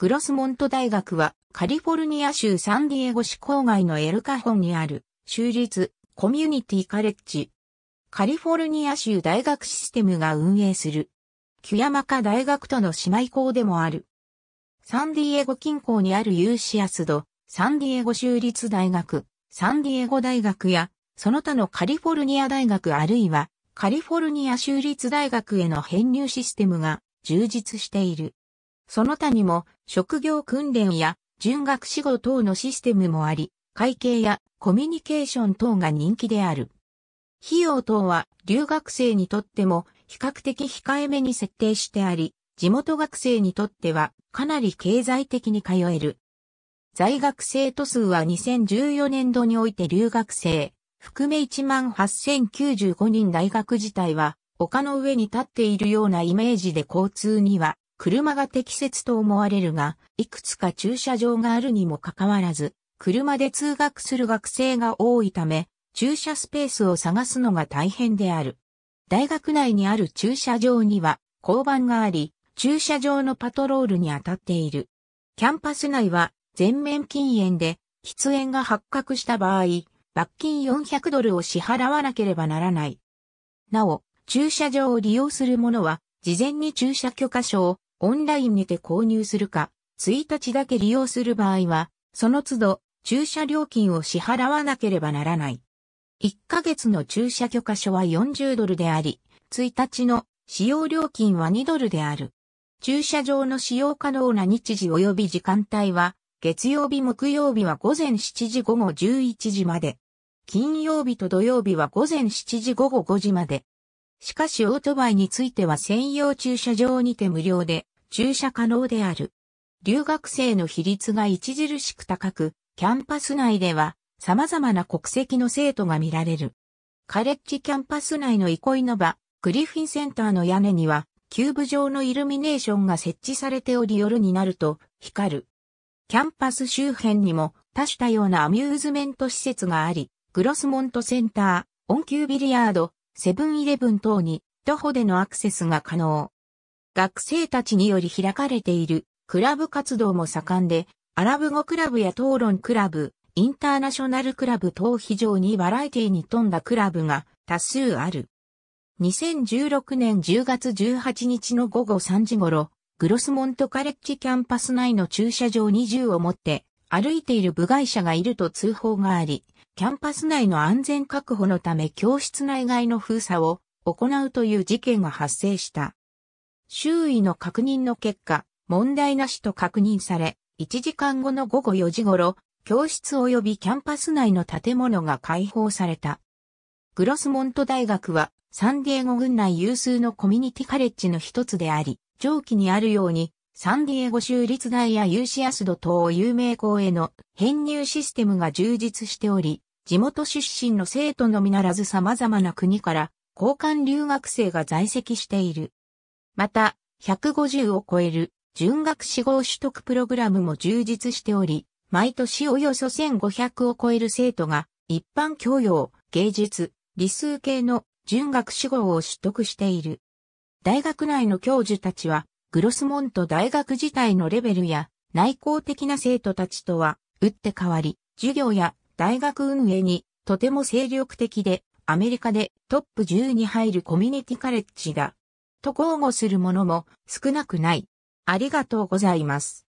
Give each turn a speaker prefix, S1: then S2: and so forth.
S1: グロスモント大学はカリフォルニア州サンディエゴ市郊外のエルカホンにある州立コミュニティカレッジ。カリフォルニア州大学システムが運営する。キュヤマカ大学との姉妹校でもある。サンディエゴ近郊にあるユーシアスド、サンディエゴ州立大学、サンディエゴ大学や、その他のカリフォルニア大学あるいは、カリフォルニア州立大学への編入システムが充実している。その他にも職業訓練や準学士号等のシステムもあり、会計やコミュニケーション等が人気である。費用等は留学生にとっても比較的控えめに設定してあり、地元学生にとってはかなり経済的に通える。在学生徒数は2014年度において留学生、含め18,095人大学自体は丘の上に立っているようなイメージで交通には車が適切と思われるが、いくつか駐車場があるにもかかわらず、車で通学する学生が多いため、駐車スペースを探すのが大変である。大学内にある駐車場には交番があり、駐車場のパトロールに当たっている。キャンパス内は全面禁煙で、喫煙が発覚した場合、罰金400ドルを支払わなければならない。なお、駐車場を利用する者は、事前に駐車許可証、オンラインにて購入するか、1日だけ利用する場合は、その都度、駐車料金を支払わなければならない。1ヶ月の駐車許可書は40ドルであり、1日の使用料金は2ドルである。駐車場の使用可能な日時及び時間帯は、月曜日木曜日は午前7時午後11時まで。金曜日と土曜日は午前7時午後5時まで。しかしオートバイについては専用駐車場にて無料で駐車可能である。留学生の比率が著しく高く、キャンパス内では様々な国籍の生徒が見られる。カレッジキャンパス内の憩いの場、グリフィンセンターの屋根には、キューブ状のイルミネーションが設置されており夜になると光る。キャンパス周辺にも多種多様なアミューズメント施設があり、グロスモントセンター、オンキュービリヤード、セブンイレブン等に徒歩でのアクセスが可能。学生たちにより開かれているクラブ活動も盛んで、アラブ語クラブや討論クラブ、インターナショナルクラブ等非常にバラエティに富んだクラブが多数ある。2016年10月18日の午後3時頃、グロスモントカレッジキャンパス内の駐車場に銃を持って歩いている部外者がいると通報があり、キャンパス内の安全確保のため教室内外の封鎖を行うという事件が発生した。周囲の確認の結果、問題なしと確認され、1時間後の午後4時頃、教室及びキャンパス内の建物が開放された。グロスモント大学は、サンディエゴ郡内有数のコミュニティカレッジの一つであり、上記にあるように、サンディエゴ州立大やユーシアスド等有名校への編入システムが充実しており、地元出身の生徒のみならず様々な国から交換留学生が在籍している。また、150を超える準学志望取得プログラムも充実しており、毎年およそ1500を超える生徒が一般教養、芸術、理数系の準学志望を取得している。大学内の教授たちは、グロスモント大学自体のレベルや内向的な生徒たちとは打って変わり、授業や大学運営にとても精力的で、アメリカでトップ10に入るコミュニティカレッジだ。と豪語するものも少なくない。ありがとうございます。